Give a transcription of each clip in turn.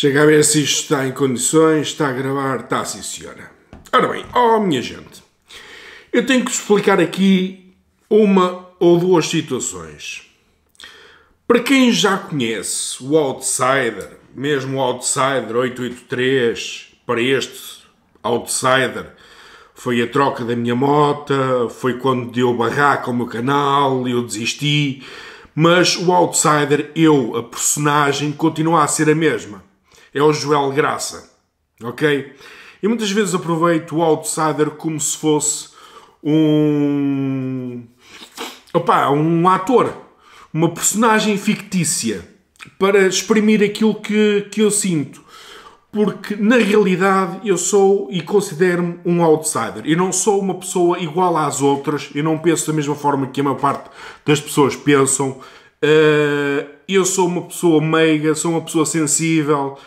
Chega a ver se isto está em condições, está a gravar, está sim senhora. Ora bem, oh minha gente, eu tenho que explicar aqui uma ou duas situações. Para quem já conhece o Outsider, mesmo o Outsider 883, para este Outsider foi a troca da minha moto, foi quando deu barraca ao meu canal, eu desisti, mas o Outsider, eu, a personagem, continua a ser a mesma é o Joel Graça, ok? E muitas vezes aproveito o outsider como se fosse um. Opa, um ator, uma personagem fictícia, para exprimir aquilo que, que eu sinto. Porque na realidade eu sou e considero-me um outsider. Eu não sou uma pessoa igual às outras, eu não penso da mesma forma que a maior parte das pessoas pensam. Eh, eu sou uma pessoa meiga, sou uma pessoa sensível,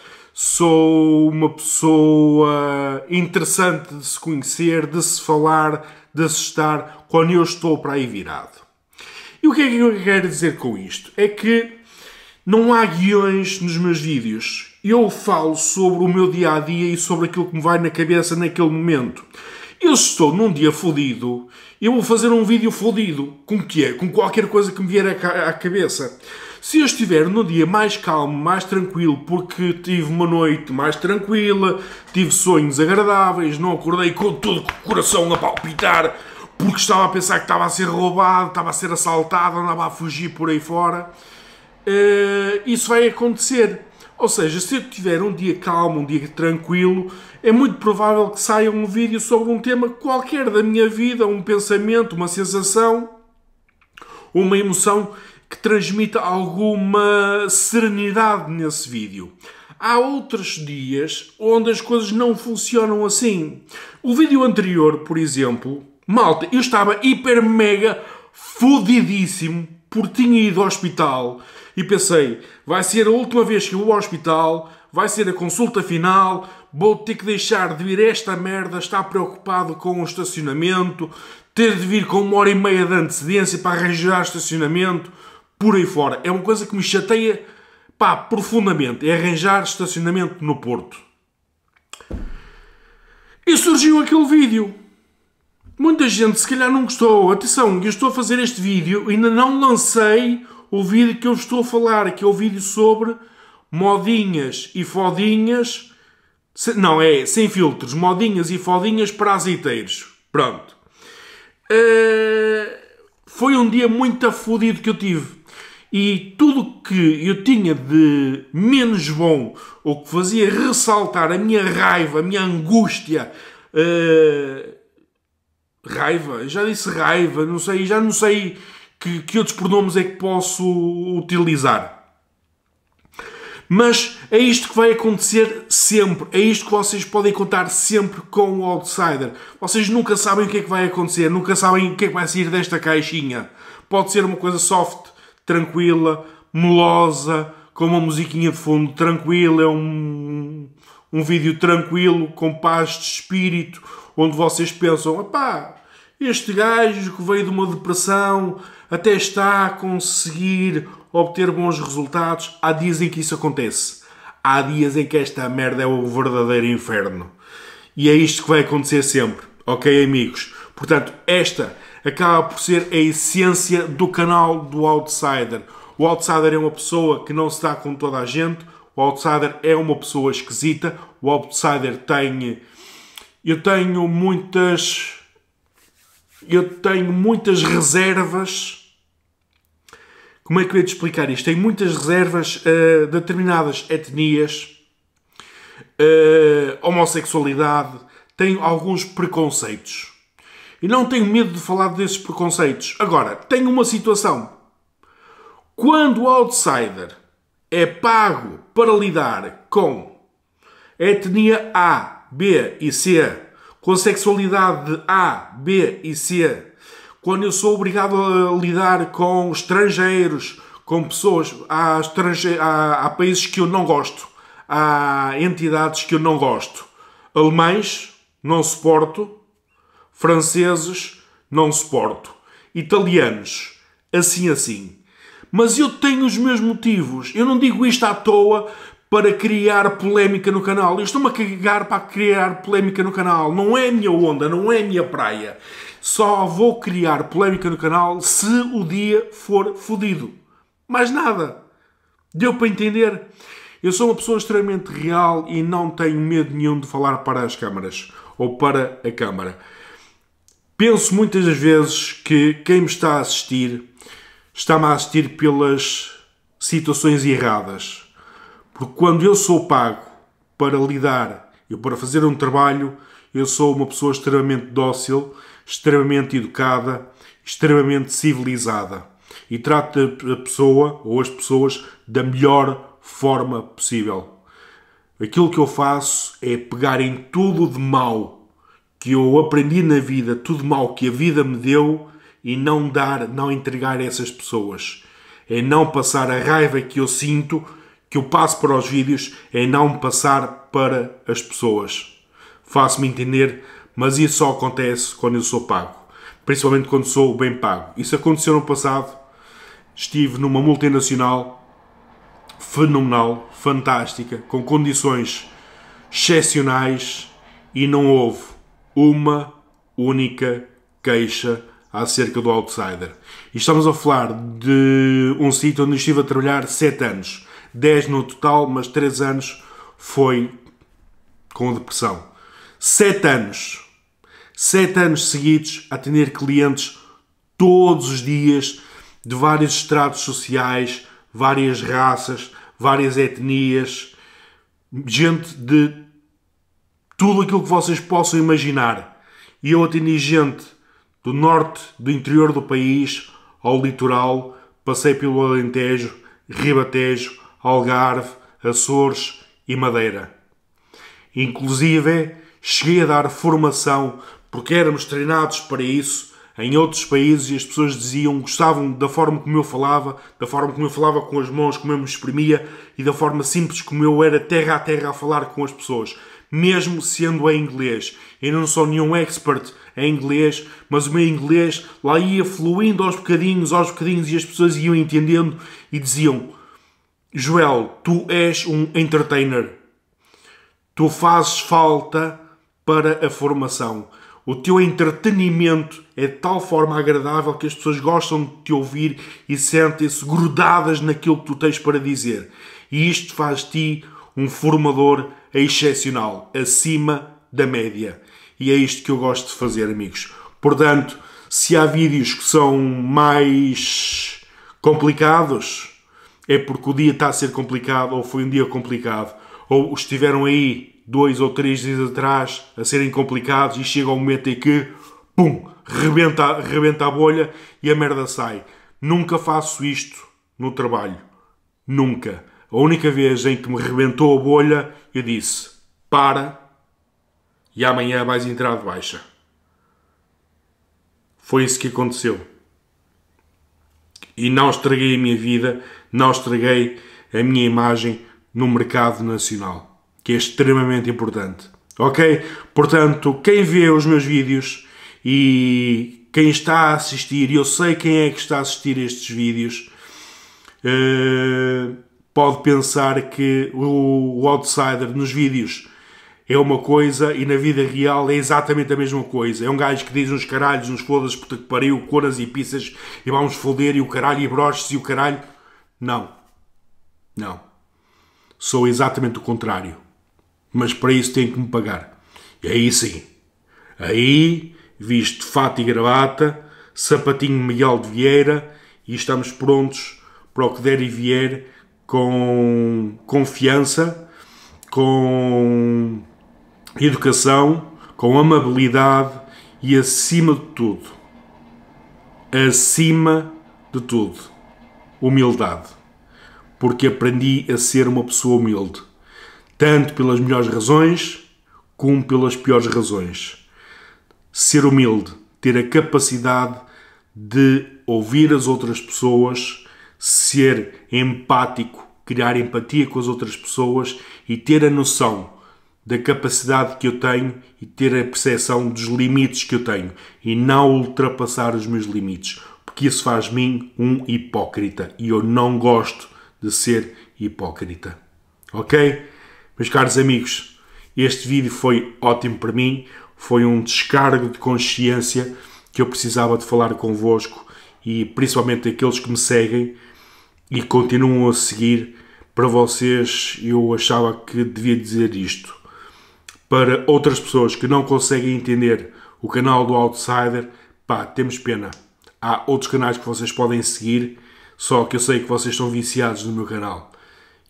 sou uma pessoa interessante de se conhecer, de se falar, de se estar quando eu estou para aí virado. E o que é que eu quero dizer com isto? É que não há guiões nos meus vídeos. Eu falo sobre o meu dia a dia e sobre aquilo que me vai na cabeça naquele momento. Eu estou num dia fodido, eu vou fazer um vídeo fodido. Com o que é? Com qualquer coisa que me vier à cabeça. Se eu estiver num dia mais calmo, mais tranquilo, porque tive uma noite mais tranquila, tive sonhos agradáveis, não acordei com todo o coração a palpitar, porque estava a pensar que estava a ser roubado, estava a ser assaltado, andava a fugir por aí fora, eh, isso vai acontecer. Ou seja, se eu tiver um dia calmo, um dia tranquilo, é muito provável que saia um vídeo sobre um tema qualquer da minha vida, um pensamento, uma sensação, uma emoção que transmita alguma serenidade nesse vídeo. Há outros dias onde as coisas não funcionam assim. O vídeo anterior, por exemplo, malta, eu estava hiper mega fodidíssimo porque tinha ido ao hospital e pensei, vai ser a última vez que eu vou ao hospital, vai ser a consulta final, vou ter que deixar de vir esta merda, estar preocupado com o estacionamento, ter de vir com uma hora e meia de antecedência para arranjar estacionamento por aí fora. É uma coisa que me chateia pá, profundamente. É arranjar estacionamento no Porto. E surgiu aquele vídeo. Muita gente se calhar não gostou. Atenção, eu estou a fazer este vídeo, ainda não lancei o vídeo que eu estou a falar, que é o vídeo sobre modinhas e fodinhas. não, é sem filtros, modinhas e fodinhas para azeiteiros. Pronto. Uh, foi um dia muito afudido que eu tive e tudo que eu tinha de menos bom ou que fazia ressaltar a minha raiva, a minha angústia, uh, raiva, já disse raiva, não sei, já não sei que, que outros pronomes é que posso utilizar. Mas é isto que vai acontecer sempre, é isto que vocês podem contar sempre com o outsider. Vocês nunca sabem o que é que vai acontecer, nunca sabem o que é que vai sair desta caixinha. Pode ser uma coisa soft, tranquila, melosa, com uma musiquinha de fundo tranquila, é um, um vídeo tranquilo, com paz de espírito, onde vocês pensam, pá, este gajo que veio de uma depressão até está a conseguir obter bons resultados. Há dias em que isso acontece. Há dias em que esta merda é o verdadeiro inferno. E é isto que vai acontecer sempre, ok, amigos? Portanto, esta acaba por ser a essência do canal do outsider. O outsider é uma pessoa que não se dá com toda a gente, o outsider é uma pessoa esquisita, o outsider tem. Eu tenho muitas. Eu tenho muitas reservas. Como é que eu ia te explicar isto? Tem muitas reservas a eh, determinadas etnias, eh, homossexualidade, tem alguns preconceitos. E não tenho medo de falar desses preconceitos. Agora, tenho uma situação. Quando o outsider é pago para lidar com a etnia A, B e C, com a sexualidade de A, B e C, quando eu sou obrigado a lidar com estrangeiros, com pessoas, há, estrange... há, há países que eu não gosto, há entidades que eu não gosto. Alemães, não suporto, Franceses, não suporto. Italianos, assim assim. Mas eu tenho os meus motivos. Eu não digo isto à toa para criar polémica no canal. Eu estou-me a cagar para criar polémica no canal. Não é a minha onda, não é a minha praia. Só vou criar polémica no canal se o dia for fodido. Mais nada. Deu para entender? Eu sou uma pessoa extremamente real e não tenho medo nenhum de falar para as câmaras ou para a câmara. Penso muitas das vezes que quem me está a assistir está-me a assistir pelas situações erradas. Porque quando eu sou pago para lidar e para fazer um trabalho, eu sou uma pessoa extremamente dócil, extremamente educada, extremamente civilizada e trato a pessoa ou as pessoas da melhor forma possível. Aquilo que eu faço é pegar em tudo de mau que eu aprendi na vida, tudo mal que a vida me deu, e não dar, não entregar a essas pessoas. É não passar a raiva que eu sinto, que eu passo para os vídeos, é não passar para as pessoas. Faço-me entender, mas isso só acontece quando eu sou pago. Principalmente quando sou bem pago. Isso aconteceu no passado. Estive numa multinacional fenomenal, fantástica, com condições excepcionais e não houve uma única queixa acerca do Outsider. E estamos a falar de um sítio onde estive a trabalhar 7 anos. 10 no total, mas 3 anos foi com depressão. 7 anos. 7 anos seguidos a atender clientes todos os dias de vários estratos sociais, várias raças, várias etnias, gente de tudo aquilo que vocês possam imaginar. E eu atendi gente do norte, do interior do país, ao litoral, passei pelo Alentejo, Ribatejo, Algarve, Açores e Madeira. Inclusive, cheguei a dar formação, porque éramos treinados para isso, em outros países e as pessoas diziam, gostavam da forma como eu falava, da forma como eu falava com as mãos, como eu me exprimia e da forma simples como eu era terra a terra a falar com as pessoas mesmo sendo em inglês. Eu não sou nenhum expert em inglês, mas o meu inglês lá ia fluindo aos bocadinhos, aos bocadinhos, e as pessoas iam entendendo e diziam: Joel, tu és um entertainer. Tu fazes falta para a formação. O teu entretenimento é de tal forma agradável que as pessoas gostam de te ouvir e sentem-se grudadas naquilo que tu tens para dizer. E isto faz-te um formador é excepcional, acima da média. E é isto que eu gosto de fazer, amigos. Portanto, se há vídeos que são mais complicados, é porque o dia está a ser complicado, ou foi um dia complicado, ou estiveram aí dois ou três dias atrás a serem complicados e chega o momento em que, pum, rebenta, rebenta a bolha e a merda sai. Nunca faço isto no trabalho. Nunca. A única vez em que me rebentou a bolha, eu disse: para e amanhã vais entrar de baixa. Foi isso que aconteceu. E não estraguei a minha vida, não estraguei a minha imagem no mercado nacional, que é extremamente importante. Ok? Portanto, quem vê os meus vídeos e quem está a assistir, eu sei quem é que está a assistir estes vídeos. Uh pode pensar que o, o outsider nos vídeos é uma coisa e na vida real é exatamente a mesma coisa. É um gajo que diz uns caralhos, uns fodas, puta que pariu, coras e pizzas e vamos foder e o caralho e broches e o caralho. Não. Não. Sou exatamente o contrário. Mas para isso tenho que me pagar. E aí sim. Aí, visto fato e gravata, sapatinho Miguel de Vieira e estamos prontos para o que der e vier com confiança, com educação, com amabilidade e acima de tudo, acima de tudo, humildade. Porque aprendi a ser uma pessoa humilde, tanto pelas melhores razões como pelas piores razões. Ser humilde, ter a capacidade de ouvir as outras pessoas ser empático, criar empatia com as outras pessoas e ter a noção da capacidade que eu tenho e ter a percepção dos limites que eu tenho e não ultrapassar os meus limites, porque isso faz de mim um hipócrita e eu não gosto de ser hipócrita. Ok? Meus caros amigos, este vídeo foi ótimo para mim, foi um descargo de consciência que eu precisava de falar convosco e principalmente aqueles que me seguem e continuam a seguir. Para vocês, eu achava que devia dizer isto. Para outras pessoas que não conseguem entender o canal do Outsider, pá, temos pena. Há outros canais que vocês podem seguir, só que eu sei que vocês estão viciados no meu canal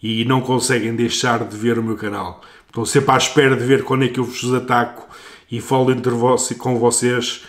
e não conseguem deixar de ver o meu canal. Estão sempre à espera de ver quando é que eu vos ataco e falo entre vocês com vocês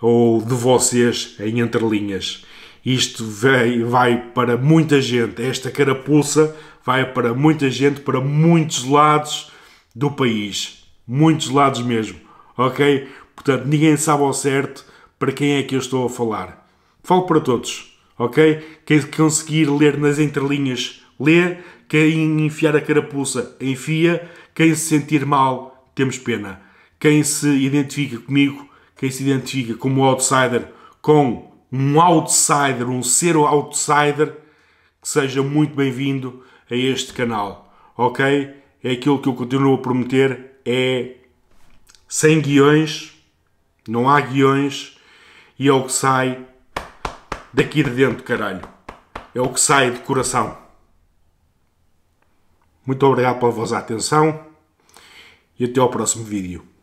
ou de vocês em entrelinhas. Isto vai, vai para muita gente, esta carapuça vai para muita gente, para muitos lados do país. Muitos lados mesmo, ok? Portanto, ninguém sabe ao certo para quem é que eu estou a falar. Falo para todos, ok? Quem conseguir ler nas entrelinhas, lê. Quem enfiar a carapuça, enfia. Quem se sentir mal, temos pena. Quem se identifica comigo, quem se identifica como outsider, com um outsider, um ser outsider, que seja muito bem-vindo a este canal, ok? É aquilo que eu continuo a prometer, é sem guiões, não há guiões, e é o que sai daqui de dentro, caralho. É o que sai de coração. Muito obrigado pela vossa atenção e até ao próximo vídeo.